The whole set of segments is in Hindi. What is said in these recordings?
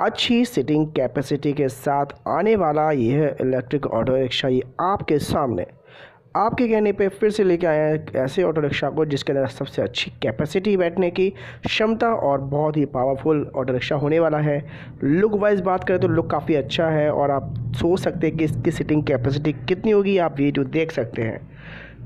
अच्छी सीटिंग कैपेसिटी के साथ आने वाला यह इलेक्ट्रिक ऑटो रिक्शा ये आपके सामने आपके कहने पे फिर से लेके आए हैं ऐसे ऑटो रिक्शा को जिसके अंदर सबसे अच्छी कैपेसिटी बैठने की क्षमता और बहुत ही पावरफुल ऑटो रिक्शा होने वाला है लुक वाइज बात करें तो लुक काफ़ी अच्छा है और आप सोच सकते हैं कि इसकी सीटिंग कैपेसिटी कितनी होगी आप वीडियो देख सकते हैं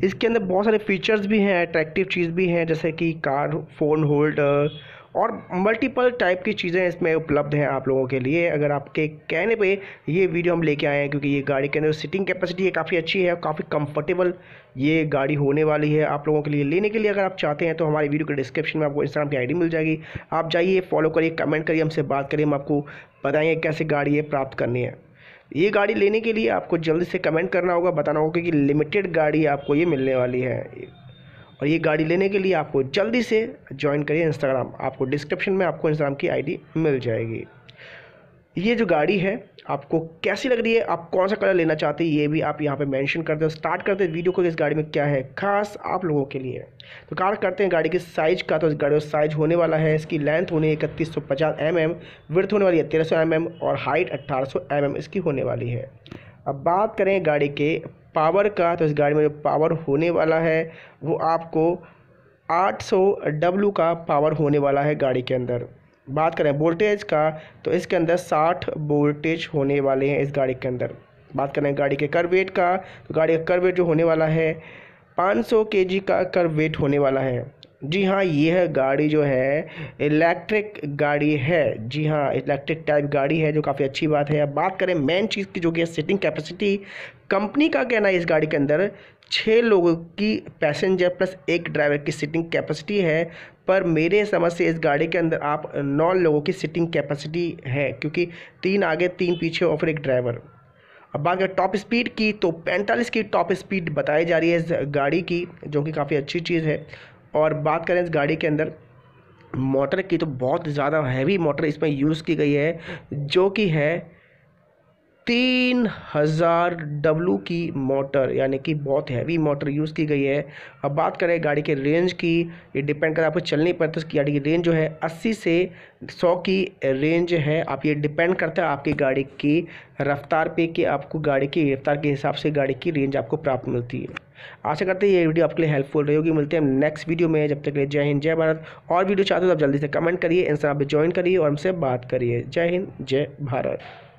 इसके अंदर बहुत सारे फीचर्स भी हैं अट्रैक्टिव चीज़ भी हैं जैसे कि कार फ़ोन होल्डर और मल्टीपल टाइप की चीज़ें इसमें उपलब्ध हैं आप लोगों के लिए अगर आपके कहने पे ये वीडियो हम लेके आए हैं क्योंकि ये गाड़ी के अंदर सिटिंग कैपेसिटी है काफ़ी अच्छी है काफ़ी कंफर्टेबल ये गाड़ी होने वाली है आप लोगों के लिए लेने के लिए अगर आप चाहते हैं तो हमारी वीडियो के डिस्क्रिप्शन में आपको इंस्टाग्राम की आई मिल जाएगी आप जाइए फॉलो करिए कमेंट करिए हमसे बात करिए हम आपको बताएँगे कैसे गाड़ी ये प्राप्त करनी है ये गाड़ी लेने के लिए आपको जल्दी से कमेंट करना होगा बताना होगा कि लिमिटेड गाड़ी आपको ये मिलने वाली है और ये गाड़ी लेने के लिए आपको जल्दी से ज्वाइन करिए इंस्टाग्राम आपको डिस्क्रिप्शन में आपको इंस्टाग्राम की आईडी मिल जाएगी ये जो गाड़ी है आपको कैसी लग रही है आप कौन सा कलर लेना चाहते हैं ये भी आप यहाँ पे मेंशन करते हो स्टार्ट करते हैं वीडियो को इस गाड़ी में क्या है खास आप लोगों के लिए तो कार करते हैं गाड़ी के साइज़ का तो इस गाड़ी का साइज़ होने वाला है इसकी लेंथ होने है इकतीस सौ पचास एम एम विर्थ होने वाली है तेरह सौ एम एम और हाइट अट्ठारह सौ एम एम इसकी होने वाली है अब बात करें गाड़ी के पावर का तो इस गाड़ी में जो पावर होने वाला है वो आपको 800 डब्लू का पावर होने वाला है गाड़ी के अंदर बात करें वोल्टेज का तो इसके अंदर 60 वोल्टेज होने वाले हैं इस गाड़ी के अंदर बात करें गाड़ी के कर वेट का तो गाड़ी का कर वेट जो होने वाला है 500 सौ का कर वेट होने वाला है जी हाँ यह गाड़ी जो है इलेक्ट्रिक गाड़ी है जी हाँ इलेक्ट्रिक टाइप गाड़ी है जो काफ़ी अच्छी बात है अब बात करें मेन चीज़ की जो कि है सीटिंग कैपेसिटी कंपनी का कहना है इस गाड़ी के अंदर छः लोगों की पैसेंजर प्लस एक ड्राइवर की सीटिंग कैपेसिटी है पर मेरे समझ से इस गाड़ी के अंदर आप नौ लोगों की सीटिंग कैपेसिटी है क्योंकि तीन आगे तीन पीछे और फिर एक ड्राइवर अब बात टॉप स्पीड की तो पैंतालीस की टॉप स्पीड बताई जा रही है इस गाड़ी की जो कि काफ़ी अच्छी चीज़ है और बात करें इस गाड़ी के अंदर मोटर की तो बहुत ज़्यादा हैवी मोटर इसमें यूज़ की गई है जो कि है तीन हज़ार डब्लू की मोटर यानी कि बहुत हैवी मोटर यूज़ की गई है अब बात करें गाड़ी के रेंज की ये डिपेंड करें आपको चलनी पड़ती है उसकी गाड़ी की रेंज जो है अस्सी से सौ की रेंज है आप ये डिपेंड करता है आपकी गाड़ी की रफ़्तार पे कि आपको गाड़ी की रफ़्तार के हिसाब से गाड़ी की रेंज आपको प्राप्त मिलती है आशा करते हैं ये वीडियो आपके लिए हेल्पफुल रही होगी मिलते हैं नेक्स्ट वीडियो में जब तक के लिए जय हिंद जय भारत और वीडियो चाहते हो तो आप जल्दी से कमेंट करिए इंस्टा पर ज्वाइन करिए और हमसे बात करिए जय हिंद जय भारत